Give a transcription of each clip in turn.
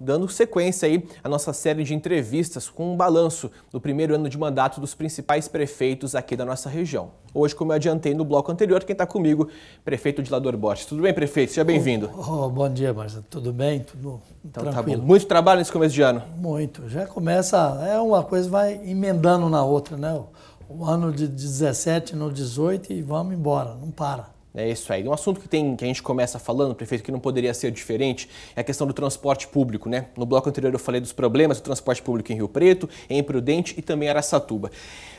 Dando sequência aí à nossa série de entrevistas com um balanço do primeiro ano de mandato dos principais prefeitos aqui da nossa região. Hoje, como eu adiantei no bloco anterior, quem está comigo, prefeito Dilador Borges. Tudo bem, prefeito? Seja bem-vindo. Oh, oh, bom dia, Marcelo. Tudo bem? Tudo então, tá tranquilo? Tá Muito trabalho nesse começo de ano? Muito. Já começa, é uma coisa vai emendando na outra, né? O ano de 17 no 18 e vamos embora, não para. É isso aí. Um assunto que, tem, que a gente começa falando, prefeito, que não poderia ser diferente, é a questão do transporte público, né? No bloco anterior eu falei dos problemas do transporte público em Rio Preto, em Prudente e também em Araçatuba.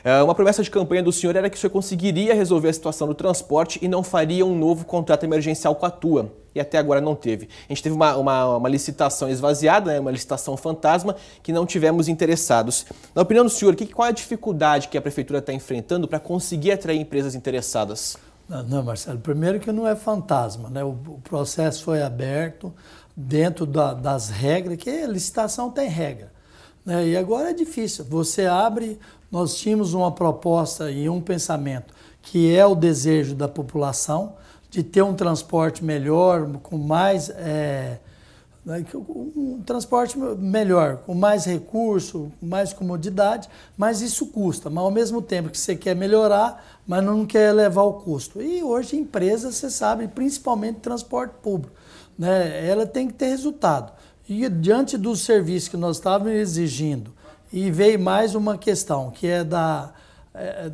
É, uma promessa de campanha do senhor era que o senhor conseguiria resolver a situação do transporte e não faria um novo contrato emergencial com a TUA. E até agora não teve. A gente teve uma, uma, uma licitação esvaziada, né? uma licitação fantasma, que não tivemos interessados. Na opinião do senhor, que, qual é a dificuldade que a prefeitura está enfrentando para conseguir atrair empresas interessadas? Não, não, Marcelo, primeiro que não é fantasma, né? o, o processo foi aberto dentro da, das regras, que licitação tem regra. Né? E agora é difícil. Você abre, nós tínhamos uma proposta e um pensamento que é o desejo da população de ter um transporte melhor, com mais é, né? Um transporte melhor, com mais recurso, com mais comodidade, mas isso custa. Mas ao mesmo tempo que você quer melhorar, mas não quer elevar o custo. E hoje empresas, você sabe, principalmente transporte público, né? ela tem que ter resultado. E diante do serviço que nós estávamos exigindo, e veio mais uma questão, que é da, é, é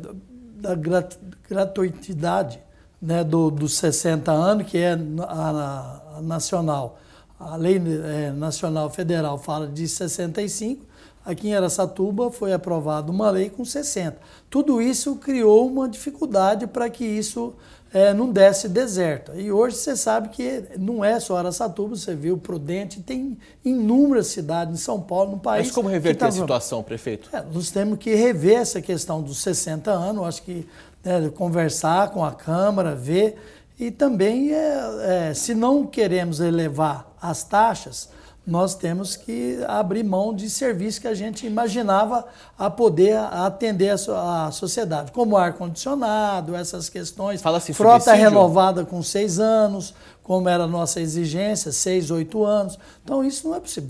da grat, gratuitidade né, do, dos 60 anos, que é a, a nacional a lei é, nacional federal fala de 65, aqui em Aracatuba foi aprovada uma lei com 60. Tudo isso criou uma dificuldade para que isso é, não desse deserto. E hoje você sabe que não é só Aracatuba, você viu Prudente, tem inúmeras cidades em São Paulo, no país. Mas como reverter tá... a situação, prefeito? É, nós temos que rever essa questão dos 60 anos, acho que né, conversar com a Câmara, ver. E também, é, se não queremos elevar as taxas, nós temos que abrir mão de serviço que a gente imaginava a poder atender a, sociedade, como ar-condicionado, essas questões, Fala assim, frota subsídio. renovada com seis anos, como era a nossa exigência, seis, oito anos. Então, isso não é possível.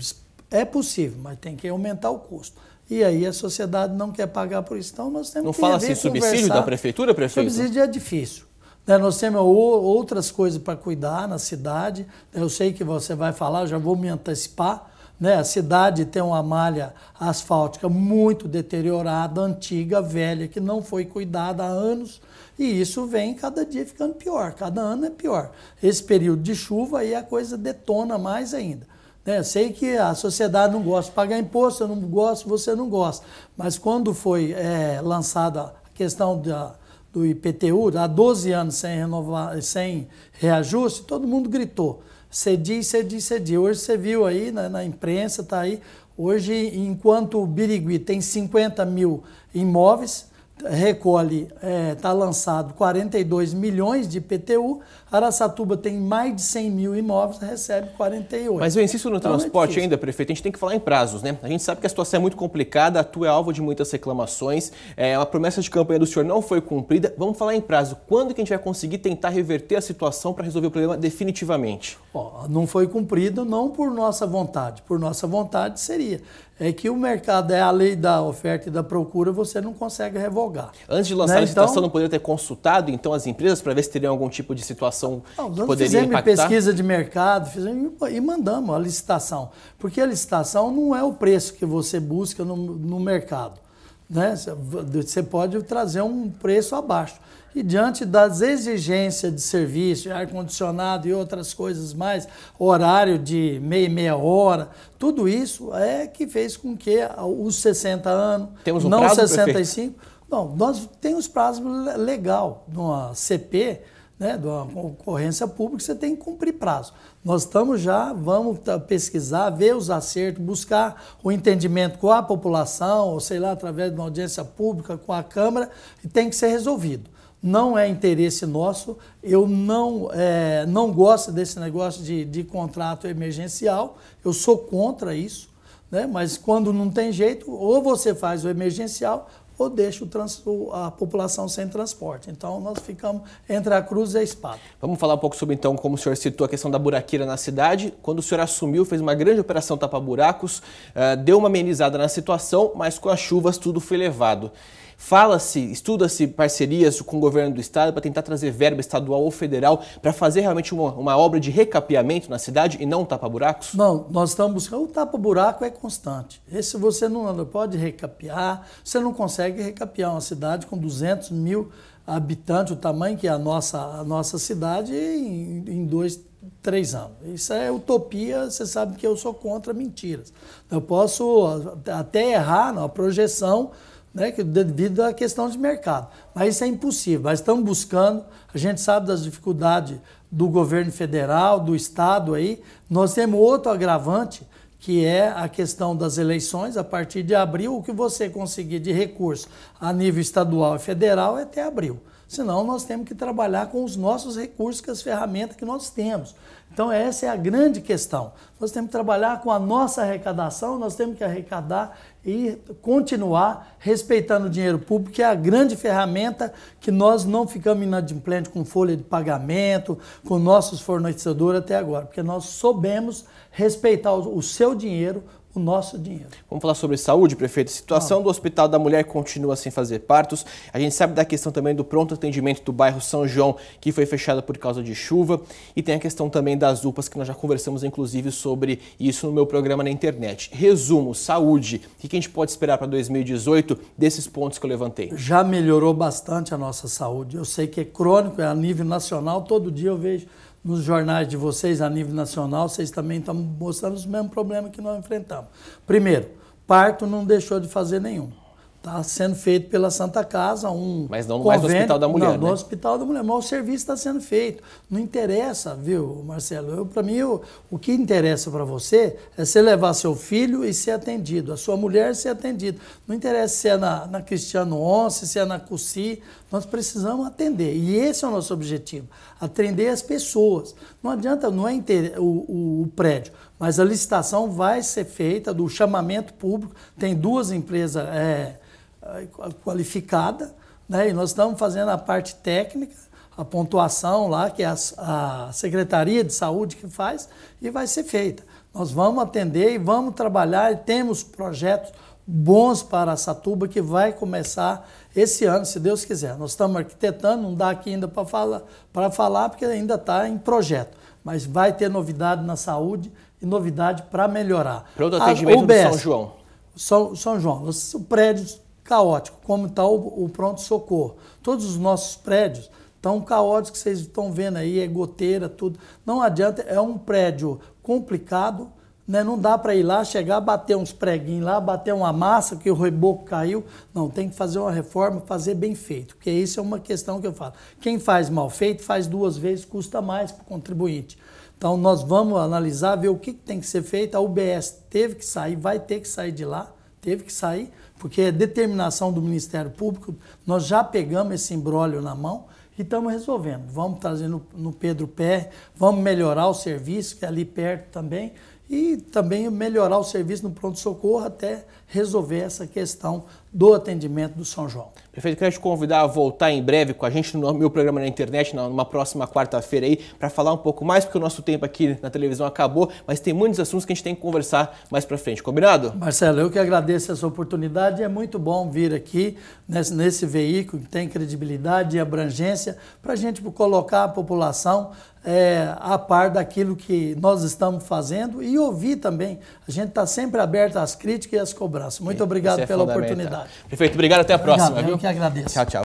É possível, mas tem que aumentar o custo. E aí a sociedade não quer pagar por isso. Então nós temos não que. Não fala se assim, subsídio da prefeitura, prefeito? Subsídio é difícil. Né, nós temos outras coisas para cuidar na cidade. Eu sei que você vai falar, já vou me antecipar. Né? A cidade tem uma malha asfáltica muito deteriorada, antiga, velha, que não foi cuidada há anos, e isso vem cada dia ficando pior, cada ano é pior. Esse período de chuva aí a coisa detona mais ainda. Né? Sei que a sociedade não gosta de pagar imposto, eu não gosto, você não gosta, mas quando foi é, lançada a questão da do IPTU, há 12 anos sem, renovar, sem reajuste, todo mundo gritou. Cedi, cedi, cedi. Hoje você viu aí na, né, na imprensa, está aí. Hoje, enquanto o Birigui tem 50 mil imóveis, recolhe, está é, tá lançado 42 milhões de PTU. Araçatuba tem mais de 100 mil imóveis, recebe 48. Mas eu insisto no então, é transporte é ainda, prefeito, a gente tem que falar em prazos, né? A gente sabe que a situação é muito complicada, a tua é alvo de muitas reclamações, é, a promessa de campanha do senhor não foi cumprida. Vamos falar em prazo. Quando que a gente vai conseguir tentar reverter a situação para resolver o problema definitivamente? Ó, não foi cumprido não por nossa vontade, por nossa vontade seria é que o mercado é a lei da oferta e da procura, você não consegue revogar. Antes de lançar né? a então licitação, então, não poderia ter consultado então as empresas para ver se teriam algum tipo de situação não, que poderia fizemos impactar? pesquisa de mercado fizemos, e mandamos a licitação. Porque a licitação não é o preço que você busca no, no mercado. Né? Você pode trazer um preço abaixo. E diante das exigências de serviço, ar-condicionado e outras coisas mais, horário de meia e meia hora, tudo isso é que fez com que os 60 anos, Temos um não prazo, 65. Prefeito? Não, nós temos prazos legal. Numa CP, né, de uma ocorrência pública, você tem que cumprir prazo. Nós estamos já, vamos pesquisar, ver os acertos, buscar o entendimento com a população, ou sei lá, através de uma audiência pública com a Câmara, e tem que ser resolvido. Não é interesse nosso, eu não, é, não gosto desse negócio de, de contrato emergencial, eu sou contra isso. Né? Mas quando não tem jeito, ou você faz o emergencial ou deixa trans, a população sem transporte. Então nós ficamos entre a cruz e a espada. Vamos falar um pouco sobre então como o senhor citou a questão da buraqueira na cidade. Quando o senhor assumiu, fez uma grande operação tapa buracos, eh, deu uma amenizada na situação, mas com as chuvas tudo foi levado. Fala-se, estuda-se parcerias com o governo do estado para tentar trazer verba estadual ou federal para fazer realmente uma, uma, obra de recapeamento na cidade e não um tapa-buracos? Não, nós estamos buscando. O tapa-buraco é constante. Esse você não pode recapear, você não consegue recapear uma cidade com 200 mil habitantes, o tamanho que é a nossa, a nossa cidade, em, em dois, três anos. Isso é utopia, você sabe que eu sou contra mentiras. Eu posso até errar na projeção né, devido à questão de mercado. Mas isso é impossível. Nós estamos buscando, a gente sabe das dificuldades do governo federal, do Estado aí. Nós temos outro agravante, que é a questão das eleições. A partir de abril, o que você conseguir de recurso a nível estadual e federal é até abril senão nós temos que trabalhar com os nossos recursos, com é as ferramentas que nós temos. Então essa é a grande questão. Nós temos que trabalhar com a nossa arrecadação, nós temos que arrecadar e continuar respeitando o dinheiro público, que é a grande ferramenta que nós não ficamos inadimplentes com folha de pagamento, com nossos fornecedores até agora, porque nós soubemos respeitar o seu dinheiro, o nosso dinheiro. Vamos falar sobre saúde, prefeito. Situação ah. do Hospital da Mulher continua sem fazer partos. A gente sabe da questão também do pronto atendimento do bairro São João, que foi fechado por causa de chuva. E tem a questão também das UPAs, que nós já conversamos, inclusive, sobre isso no meu programa na internet. Resumo, saúde. O que a gente pode esperar para 2018 desses pontos que eu levantei? Já melhorou bastante a nossa saúde. Eu sei que é crônico, é a nível nacional. Todo dia eu vejo nos jornais de vocês a nível nacional, vocês também estão mostrando os mesmos problemas que nós enfrentamos. Primeiro, parto não deixou de fazer nenhum. Está sendo feito pela Santa Casa um Mas não convênio, mais no Hospital da Mulher, Não, né? no Hospital da Mulher, mas o serviço está sendo feito. Não interessa, viu, Marcelo? Para mim, eu, o que interessa para você é você levar seu filho e ser atendido, a sua mulher ser atendida. Não interessa se é na, na Cristiano Onze se é na CUSI, nós precisamos atender, e esse é o nosso objetivo, atender as pessoas. Não adianta, não é o, o, o prédio, mas a licitação vai ser feita do chamamento público, tem duas empresas é, é qualificadas, né? e nós estamos fazendo a parte técnica, a pontuação lá, que é a, a Secretaria de Saúde que faz, e vai ser feita. Nós vamos atender e vamos trabalhar, e temos projetos bons para Satuba que vai começar esse ano, se Deus quiser. Nós estamos arquitetando, não dá aqui ainda para falar, para falar porque ainda está em projeto, mas vai ter novidade na saúde e novidade para melhorar. Pronto ah, atendimento A, UBS, São João. São, São João, o prédio caótico, como está o, o pronto socorro. Todos os nossos prédios estão caóticos, que vocês estão vendo aí, é goteira, tudo. Não adianta, é um prédio complicado, né? Não dá para ir lá, chegar, bater uns preguinhos lá, bater uma massa que o reboco caiu. Não, tem que fazer uma reforma, fazer bem feito, porque isso é uma questão que eu falo. Quem faz mal feito, faz duas vezes, custa mais para o contribuinte. Então nós vamos analisar, ver o que, tem que ser feito. A UBS teve que sair, vai ter que sair de lá, teve que sair, porque é determinação do Ministério Público. Nós já pegamos esse embrólio na mão e estamos resolvendo. Vamos trazer no, no Pedro Pé, vamos melhorar o serviço, que é ali perto também, e também melhorar o serviço no pronto-socorro até resolver essa questão do atendimento do São João. Prefeito, queria te convidar a voltar em breve com a gente no meu programa na internet, numa próxima quarta-feira aí, para falar um pouco mais, porque o nosso tempo aqui na televisão acabou, mas tem muitos assuntos que a gente tem que conversar mais para frente, combinado? Marcelo, eu que agradeço essa oportunidade, é muito bom vir aqui nesse, nesse veículo que tem credibilidade e abrangência, para a gente colocar a população é, a par daquilo que nós estamos fazendo e ouvir também. A gente está sempre aberto às críticas e às cobranças. Muito é, obrigado é pela oportunidade. Prefeito, obrigado, até a próxima. Obrigado, agradeço. Tchau, tchau.